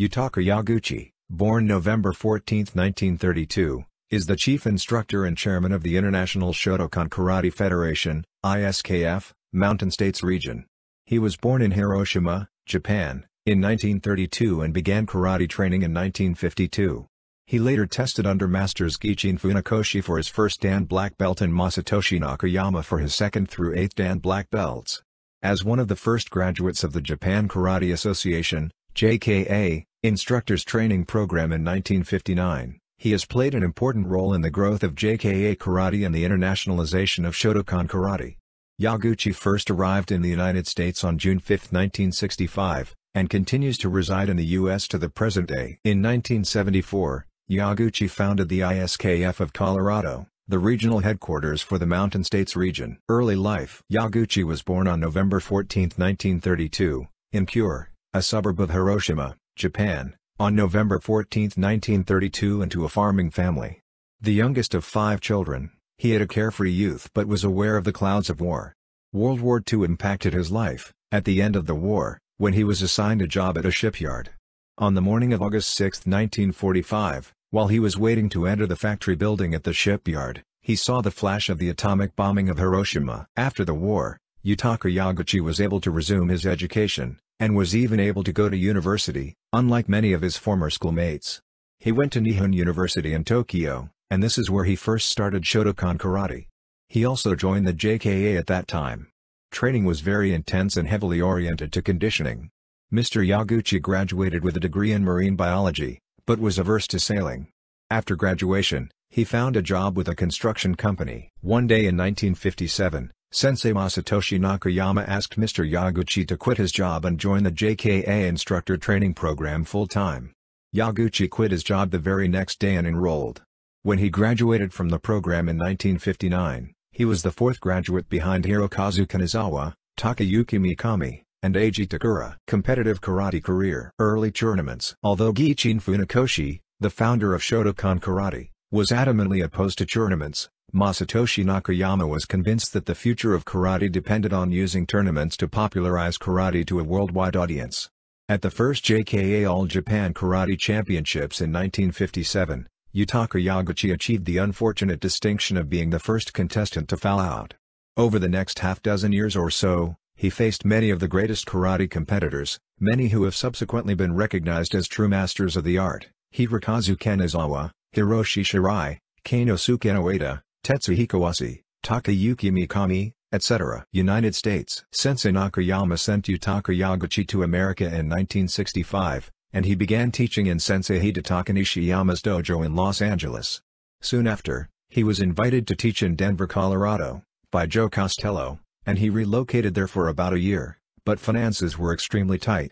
Yutaka Yaguchi, born November 14, 1932, is the chief instructor and chairman of the International Shotokan Karate Federation, ISKF, Mountain States Region. He was born in Hiroshima, Japan, in 1932 and began karate training in 1952. He later tested under Masters Gichin Funakoshi for his first Dan black belt and Masatoshi Nakayama for his second through eighth Dan black belts. As one of the first graduates of the Japan Karate Association, JKA, Instructors Training Program in 1959. He has played an important role in the growth of JKA karate and the internationalization of Shotokan karate. Yaguchi first arrived in the United States on June 5, 1965, and continues to reside in the U.S. to the present day. In 1974, Yaguchi founded the ISKF of Colorado, the regional headquarters for the Mountain States region. Early life Yaguchi was born on November 14, 1932, in Pure, a suburb of Hiroshima, Japan, on November 14, 1932 into a farming family. The youngest of five children, he had a carefree youth but was aware of the clouds of war. World War II impacted his life, at the end of the war, when he was assigned a job at a shipyard. On the morning of August 6, 1945, while he was waiting to enter the factory building at the shipyard, he saw the flash of the atomic bombing of Hiroshima. After the war, Yutaka Yaguchi was able to resume his education, and was even able to go to university, unlike many of his former schoolmates. He went to Nihon University in Tokyo, and this is where he first started Shotokan karate. He also joined the JKA at that time. Training was very intense and heavily oriented to conditioning. Mr. Yaguchi graduated with a degree in marine biology, but was averse to sailing. After graduation, he found a job with a construction company. One day in 1957, Sensei Masatoshi Nakayama asked Mr. Yaguchi to quit his job and join the JKA instructor training program full-time. Yaguchi quit his job the very next day and enrolled. When he graduated from the program in 1959, he was the fourth graduate behind Hirokazu Kanazawa, Takayuki Mikami, and Eiji Takura. Competitive Karate Career Early Tournaments Although Gichin Funakoshi, the founder of Shotokan Karate, was adamantly opposed to tournaments, Masatoshi Nakayama was convinced that the future of karate depended on using tournaments to popularize karate to a worldwide audience. At the first JKA All Japan Karate Championships in 1957, Yutaka Yaguchi achieved the unfortunate distinction of being the first contestant to foul out. Over the next half dozen years or so, he faced many of the greatest karate competitors, many who have subsequently been recognized as true masters of the art, Hirokazu Kanazawa, Hiroshi Shirai, Kanosuke Noeda, Tetsuhiko Kawase, Takayuki Mikami, etc. United States. Sensei Nakayama sent Yutaka Yaguchi to America in 1965, and he began teaching in Sensei Hidetaka Nishiyama's dojo in Los Angeles. Soon after, he was invited to teach in Denver, Colorado, by Joe Costello, and he relocated there for about a year, but finances were extremely tight.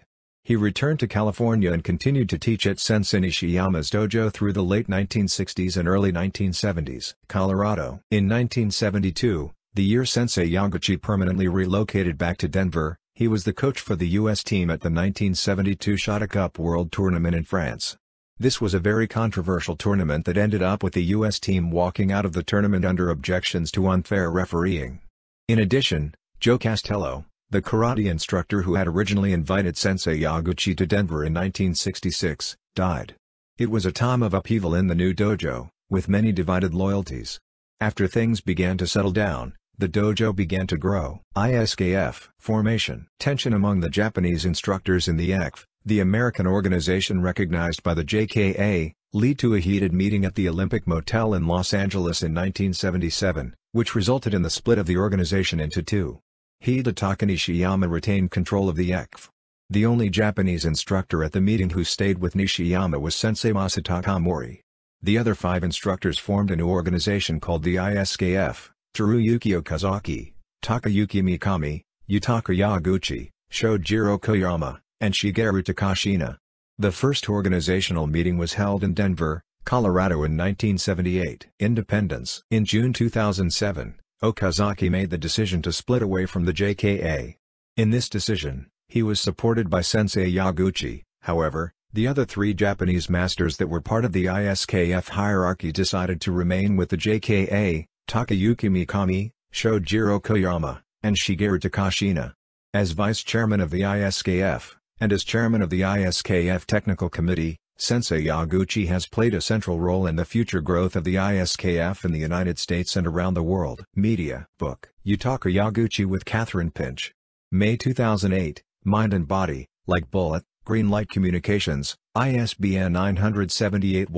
He returned to California and continued to teach at Sensei Nishiyama's dojo through the late 1960s and early 1970s. Colorado. In 1972, the year Sensei Yaguchi permanently relocated back to Denver, he was the coach for the U.S. team at the 1972 Shota Cup World Tournament in France. This was a very controversial tournament that ended up with the U.S. team walking out of the tournament under objections to unfair refereeing. In addition, Joe Castello, the karate instructor who had originally invited Sensei Yaguchi to Denver in 1966, died. It was a time of upheaval in the new dojo, with many divided loyalties. After things began to settle down, the dojo began to grow. ISKF formation. Tension among the Japanese instructors in the EKF, the American organization recognized by the JKA, lead to a heated meeting at the Olympic Motel in Los Angeles in 1977, which resulted in the split of the organization into two. Hida Takanishiyama retained control of the ECF. The only Japanese instructor at the meeting who stayed with Nishiyama was Sensei Masataka Mori. The other five instructors formed a new organization called the ISKF, Teruyuki Okazaki, Takayuki Mikami, Yutaka Yaguchi, Shojiro Koyama, and Shigeru Takashina. The first organizational meeting was held in Denver, Colorado in 1978. Independence In June 2007, Okazaki made the decision to split away from the JKA. In this decision, he was supported by Sensei Yaguchi, however, the other three Japanese masters that were part of the ISKF hierarchy decided to remain with the JKA, Takayuki Mikami, Shojiro Koyama, and Shigeru Takashina. As vice chairman of the ISKF, and as chairman of the ISKF Technical Committee, Sensei Yaguchi has played a central role in the future growth of the ISKF in the United States and around the world. Media Book Yutaka Yaguchi with Catherine Pinch. May 2008, Mind and Body, Like Bullet, Greenlight Communications, ISBN 978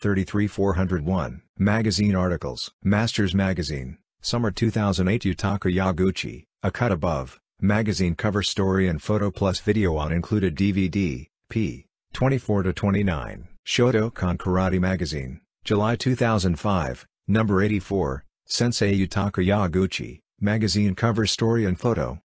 thirty three four hundred one. Magazine articles. Masters Magazine, Summer 2008 Yutaka Yaguchi, A Cut Above, magazine cover story and photo plus video on included DVD, p. 24-29. Shotokan Karate Magazine, July 2005, number 84, Sensei Yutaka Yaguchi, magazine cover story and photo.